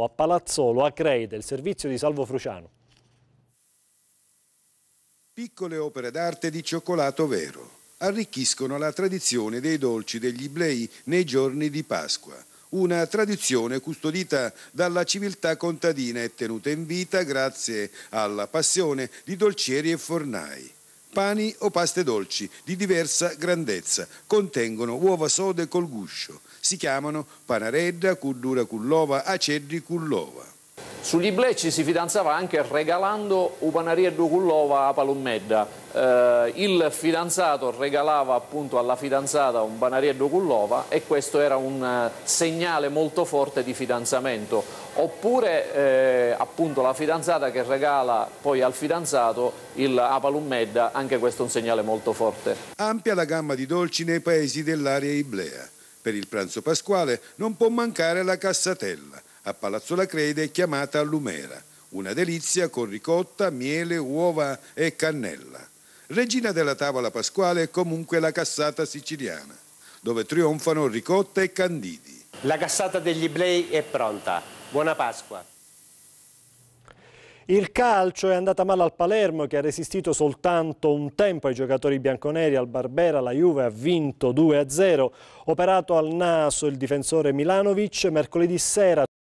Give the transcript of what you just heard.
a Palazzolo, a Creide, il servizio di Salvo Fruciano. Piccole opere d'arte di cioccolato vero arricchiscono la tradizione dei dolci degli iblei nei giorni di Pasqua una tradizione custodita dalla civiltà contadina e tenuta in vita grazie alla passione di dolcieri e fornai pani o paste dolci di diversa grandezza. Contengono uova sode col guscio. Si chiamano panaredda, cuddura cullova, aceddi cullova. Sugli Ble ci si fidanzava anche regalando Upanaria Dukullova a Palummedda. Eh, il fidanzato regalava appunto alla fidanzata un Banaria Dukullova e questo era un eh, segnale molto forte di fidanzamento. Oppure eh, appunto la fidanzata che regala poi al fidanzato il Apalummedda, anche questo è un segnale molto forte. Ampia la gamma di dolci nei paesi dell'area iblea. Per il pranzo pasquale non può mancare la cassatella a Palazzo La è chiamata Lumera, una delizia con ricotta, miele, uova e cannella. Regina della tavola pasquale è comunque la cassata siciliana, dove trionfano ricotta e candidi. La cassata degli Iblei è pronta. Buona Pasqua. Il calcio è andata male al Palermo che ha resistito soltanto un tempo ai giocatori bianconeri, al Barbera, la Juve ha vinto 2-0. Operato al naso il difensore Milanovic, mercoledì sera